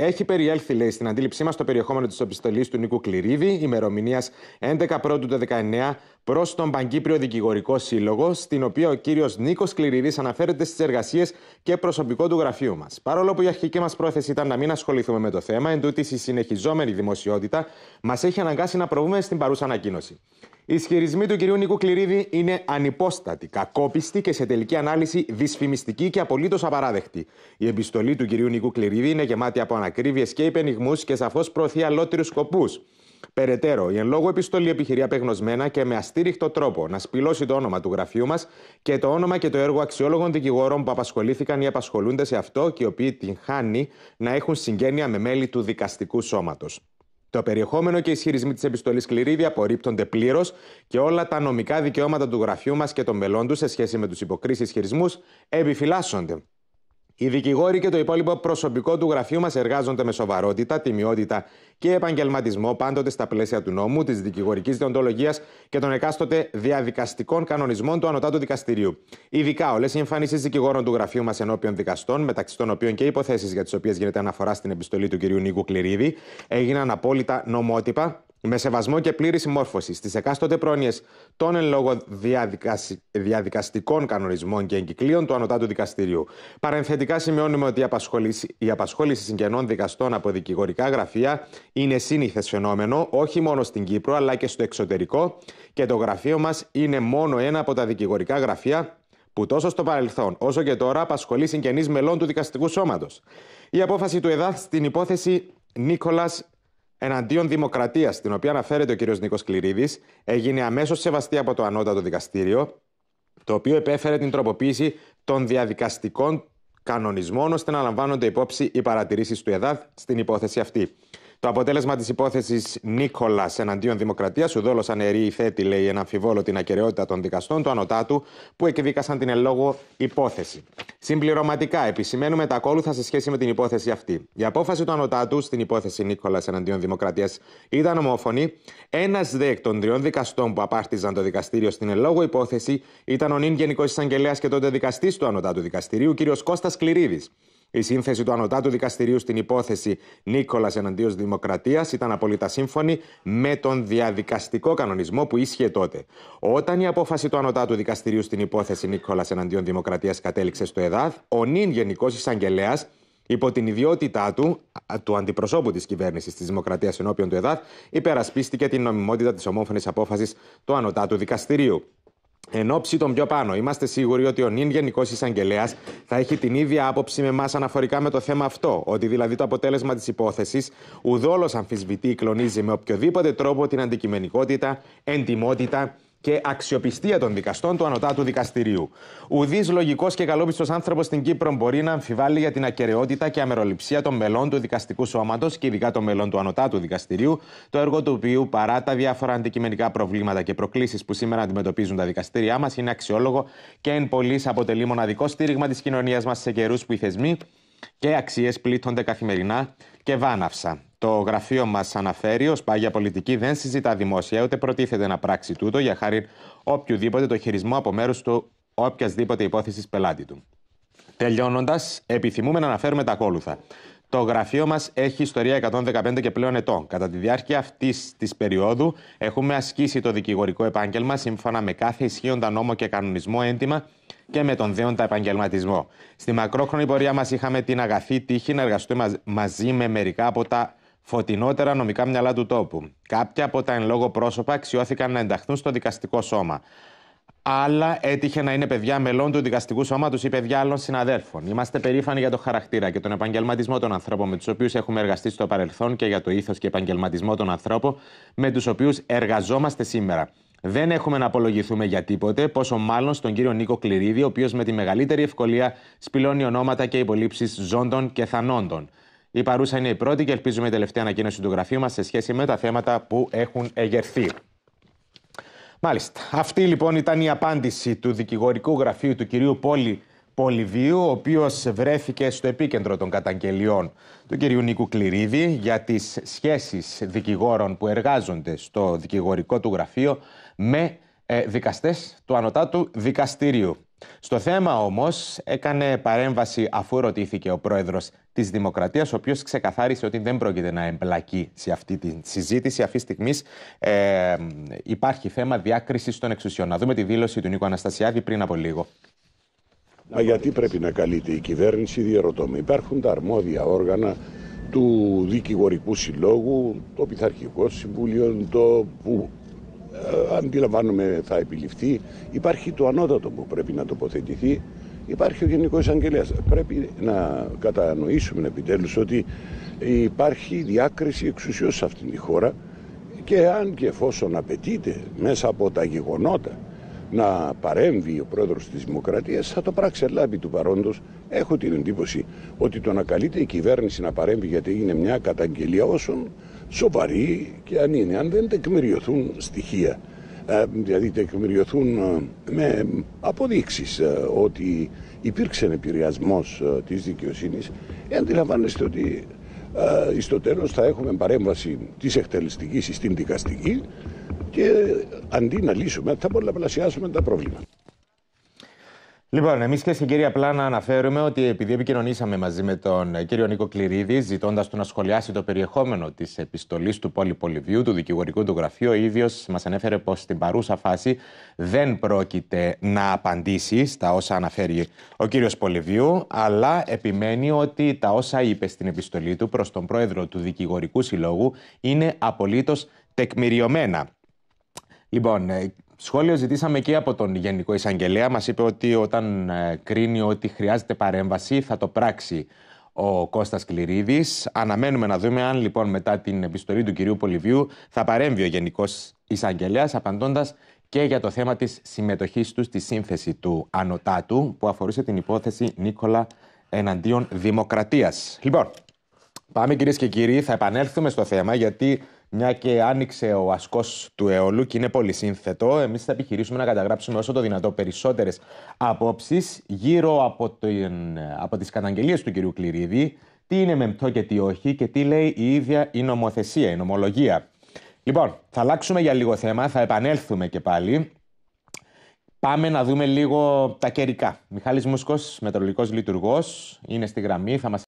Έχει περιέλθει, λέει, στην αντίληψή μας το περιεχόμενο της επιστολής του Νίκου Κληρίδη, ημερομηνίας 11 Απριλίου το προς τον Παγκύπριο Δικηγορικό Σύλλογο, στην οποία ο κύριος Νίκος Κληριδή αναφέρεται στις εργασίες και προσωπικό του γραφείου μας. Παρόλο που η αρχική μας πρόθεση ήταν να μην ασχοληθούμε με το θέμα, εν τούτη η συνεχιζόμενη δημοσιότητα μας έχει αναγκάσει να προβούμε στην παρούσα ανακοίνωση. Οι ισχυρισμοί του κυρίου Νίκου Κληρίδη είναι ανυπόστατοι, κακόπιστοι και σε τελική ανάλυση δυσφημιστικοί και απολύτως απαράδεκτοι. Η επιστολή του κυρίου Νίκου Κληρίδη είναι γεμάτη από ανακρίβειες και υπενιγμούς και σαφώς προωθεί αλότερους σκοπούς. Περαιτέρω, η εν λόγω επιστολή επιχειρεί απεγνωσμένα και με αστήριχτο τρόπο να σπηλώσει το όνομα του γραφείου μας και το όνομα και το έργο αξιόλογων δικηγόρων που απασχολήθηκαν ή απασχολούνται σε αυτό και οι οποίοι την χάνει να έχουν συγγένεια με μέλη του δικαστικού σώματος. Το περιεχόμενο και οι ισχυρισμοί της επιστολής Κληρίδη απορρίπτονται πλήρως και όλα τα νομικά δικαιώματα του γραφείου μας και των μελών τους σε σχέση με τους υποκρίσεις ισχυρισμούς επιφυλάσσονται. Οι δικηγόροι και το υπόλοιπο προσωπικό του γραφείου μας εργάζονται με σοβαρότητα, τιμιότητα και επαγγελματισμό, πάντοτε στα πλαίσια του νόμου, της δικηγορικής διοντολογίας και των εκάστοτε διαδικαστικών κανονισμών του Ανωτάτου Δικαστηρίου. Ειδικά, όλες οι εμφανίσεις δικηγόρων του γραφείου μας ενώπιον δικαστών, μεταξύ των οποίων και υποθέσεις για τις οποίες γίνεται αναφορά στην επιστολή του κ. Νίκου Κληρίδη, έγιναν απόλυτα νομότυπα με σεβασμό και πλήρη συμμόρφωση στις εκάστοτε πρόνοιες των εν λόγω διαδικαστικών κανονισμών και εγκυκλίων του Ανωτάτου Δικαστηρίου. Παρενθετικά, σημειώνουμε ότι η απασχόληση, η απασχόληση συγγενών δικαστών από δικηγορικά γραφεία είναι σύνηθες φαινόμενο όχι μόνο στην Κύπρο αλλά και στο εξωτερικό και το γραφείο μας είναι μόνο ένα από τα δικηγορικά γραφεία που τόσο στο παρελθόν όσο και τώρα απασχολεί συγγενείς μελών του δικαστικού σώματος. Η απόφαση του ΕΔΑ στην υπόθεση Νίκολας εναντίον δημοκρατίας, την οποία αναφέρεται ο κ. Νίκος Κληρίδης, έγινε αμέσως σεβαστή από το ανώτατο δικαστήριο, το οποίο επέφερε την τροποποίηση των διαδικαστικών κανονισμών ώστε να λαμβάνονται υπόψη οι παρατηρήσεις του ΕΔΑΔ στην υπόθεση αυτή. Το αποτέλεσμα της υπόθεσης Νίκολας εναντίον Δημοκρατίας ουδόλωσαν η θέτη, λέει, εν αμφιβόλο την ακαιρεότητα των δικαστών του Ανωτάτου που εκδίκασαν την ελόγω υπόθεση. Συμπληρωματικά επισημαίνουμε τα ακόλουθα σε σχέση με την υπόθεση αυτή. Η απόφαση του Ανωτάτου στην υπόθεση Νίκολας εναντίον Δημοκρατίας ήταν ομόφωνη. Ένας δε εκ των τριών δικαστών που απάρτιζαν το δικαστήριο στην ελόγω υπόθεση ήταν ο νυν Γενικός Εισαγγελέας και τότε δικαστής του Ανωτάτου Δικαστηρίου, κ. Κώστα Κληρίδη. Η σύνθεση του Ανωτάτου Δικαστηρίου στην υπόθεση Νίκολας εναντίον Δημοκρατίας ήταν απολύτω σύμφωνη με τον διαδικαστικό κανονισμό που ίσχυε τότε. Όταν η απόφαση του Ανωτάτου Δικαστηρίου στην υπόθεση Νίκολας εναντίον Δημοκρατίας κατέληξε στο ΕΔΑΔ, ο νυν Γενικός Εισαγγελέας υπό την ιδιότητά του, του αντιπροσώπου της κυβέρνησης της Δημοκρατίας ενώπιον του ΕΔΑΘ, υπερασπίστηκε την νομιμότητα της ομόφωνης απόφασης του Ανωτάτου Δικαστηρίου. Εν ώψη των πιο πάνω, είμαστε σίγουροι ότι ο νυν Γενικός Εισαγγελέας θα έχει την ίδια άποψη με εμάς αναφορικά με το θέμα αυτό. Ότι δηλαδή το αποτέλεσμα της υπόθεσης ουδόλως αμφισβητεί ή κλονίζει με οποιοδήποτε τρόπο την αντικειμενικότητα, εντιμότητα και αξιοπιστία των δικαστών του Ανωτάτου Δικαστηρίου. Ουδής λογικός και καλόπιστος άνθρωπος στην Κύπρο μπορεί να αμφιβάλλει για την ακαιρεότητα και αμεροληψία των μελών του δικαστικού σώματος και ειδικά των μελών του Ανωτάτου Δικαστηρίου, το έργο του οποίου παρά τα διάφορα αντικειμενικά προβλήματα και προκλήσεις που σήμερα αντιμετωπίζουν τα δικαστήριά μας, είναι αξιόλογο και εν πωλή αποτελεί μοναδικό στήριγμα της κοινωνίας μας σε καιρούς που οι θεσμοί και αξίες πλήττονται καθημερινά και βάναυσα. Το γραφείο μας αναφέρει ως πάγια πολιτική δεν συζητά δημόσια ούτε προτίθεται να πράξει τούτο για χάρη οποιοδήποτε το χειρισμό από μέρους του οποιασδήποτε υπόθεσης πελάτη του. Τελειώνοντας, επιθυμούμε να αναφέρουμε τα ακόλουθα. Το γραφείο μας έχει ιστορία 115 και πλέον ετών. Κατά τη διάρκεια αυτής της περίοδου, έχουμε ασκήσει το δικηγορικό επάγγελμα σύμφωνα με κάθε ισχύοντα νόμο και κανονισμό έντιμα και με τον δέοντα επαγγελματισμό. Στη μακρόχρονη πορεία μας, είχαμε την αγαθή τύχη να εργαστούμε μαζί με μερικά από τα φωτεινότερα νομικά μυαλά του τόπου. Κάποια από τα εν λόγω πρόσωπα αξιώθηκαν να ενταχθούν στο δικαστικό σώμα αλλά έτυχε να είναι παιδιά μελών του δικαστικού σώματος ή παιδιά άλλων συναδέρφων. Είμαστε περήφανοι για το χαρακτήρα και τον επαγγελματισμό των ανθρώπων με τους οποίους έχουμε εργαστεί στο παρελθόν και για το ήθος και επαγγελματισμό των ανθρώπων με τους οποίους εργαζόμαστε σήμερα. Δεν έχουμε να απολογηθούμε για τίποτε, πόσο μάλλον στον κύριο Νίκο Κληρίδη, ο οποίος με τη μεγαλύτερη ευκολία σπηλώνει ονόματα και υπολείψει ζώντων και θανόντων. Η παρούσα είναι η πρώτη και ελπίζουμε η τελευταία ανακοίνωση του γραφείου μας σε σχέση με τα θέματα που έχουν εγερθεί. Μάλιστα. Αυτή λοιπόν ήταν η απάντηση του δικηγορικού γραφείου του κυρίου Πόλη Πολυβίου, ο οποίος βρέθηκε στο επίκεντρο των καταγγελιών του κυρίου Νίκου Κληρίδη για τις σχέσεις δικηγόρων που εργάζονται στο δικηγορικό του γραφείο με ε, δικαστές δικαστέ του Ανωτάτου Δικαστηρίου. Στο θέμα όμως έκανε παρέμβαση αφού ρωτήθηκε ο πρόεδρος της Δημοκρατίας, ο οποίος ξεκαθάρισε ότι δεν πρόκειται να εμπλακεί σε αυτή τη συζήτηση. Αυτή τη στιγμή ε, υπάρχει θέμα διάκρισης των εξουσιών. Να δούμε τη δήλωση του Νίκο Αναστασιάδη πριν από λίγο. Μα γιατί πρέπει να καλείται η κυβέρνηση, διαρωτώ με. Υπάρχουν τα αρμόδια όργανα του Δικηγορικού Συλλόγου, το Πειθαρχικό Συμβούλιο, το ε, αντιλαμβάνομαι θα επιληφθεί. Υπάρχει το ανώτατο που πρέπει να τοποθετηθεί. Υπάρχει ο γενικός Εισαγγελέα. Πρέπει να κατανοήσουμε επιτέλους ότι υπάρχει διάκριση εξουσιών σε αυτήν τη χώρα και αν και εφόσον απαιτείται μέσα από τα γεγονότα να παρέμβει ο πρόεδρος της Δημοκρατίας θα το πράξει λάβει του παρόντος. Έχω την εντύπωση ότι το να καλείται η κυβέρνηση να παρέμβει γιατί είναι μια καταγγελία όσων σοβαρή και αν είναι, αν δεν τεκμηριωθούν στοιχεία. Ε, δηλαδή τεκμηριωθούν ε, με αποδείξεις ε, ότι υπήρξε επηρεασμός της δικαιοσύνης. Ε, αντιλαμβάνεστε ότι στο τέλος θα έχουμε παρέμβαση της εκτελεστικής στην δικαστική και αντί να λύσουμε, θα πολλαπλασιάσουμε τα πρόβλημα. Λοιπόν, εμείς και στην κυρία Πλάνα αναφέρουμε ότι επειδή επικοινωνήσαμε μαζί με τον κύριο Νίκο Κληρίδη, ζητώντας του να σχολιάσει το περιεχόμενο της επιστολής του Πόλη Πολυβιού, του δικηγορικού του γραφείου, ο ίδιος μας ανέφερε πως στην παρούσα φάση δεν πρόκειται να απαντήσει στα όσα αναφέρει ο κύριος Πολυβιού, αλλά επιμένει ότι τα όσα είπε στην επιστολή του προς τον πρόεδρο του δικηγορικού συλλόγου είναι απολύτως τεκμηριωμένα. Λοιπόν, ε, σχόλιο ζητήσαμε και από τον Γενικό Εισαγγελέα. Μας είπε ότι όταν ε, κρίνει ότι χρειάζεται παρέμβαση θα το πράξει ο Κώστας Κληρίδης. Αναμένουμε να δούμε αν λοιπόν μετά την επιστολή του κυρίου Πολυβιού θα παρέμβει ο Γενικός εισαγγελέας, απαντώντας και για το θέμα της συμμετοχής του στη σύνθεση του Ανωτάτου που αφορούσε την υπόθεση Νίκολα εναντίον Δημοκρατίας. Λοιπόν, Πάμε κυρίες και κύριοι, θα επανέλθουμε στο θέμα γιατί μια και άνοιξε ο ασκός του αιώλου και είναι πολύ σύνθετο, εμείς θα επιχειρήσουμε να καταγράψουμε όσο το δυνατό περισσότερες απόψεις γύρω από, από τις καταγγελίες του κυρίου Κληρίδη, τι είναι μεμπτό και τι όχι και τι λέει η ίδια η νομοθεσία, η νομολογία. Λοιπόν, θα αλλάξουμε για λίγο θέμα, θα επανέλθουμε και πάλι. Πάμε να δούμε λίγο τα καιρικά. Μιχάλης Μούσκος, μετρολογικός λειτουργός, είναι στη γραμμή, θα μας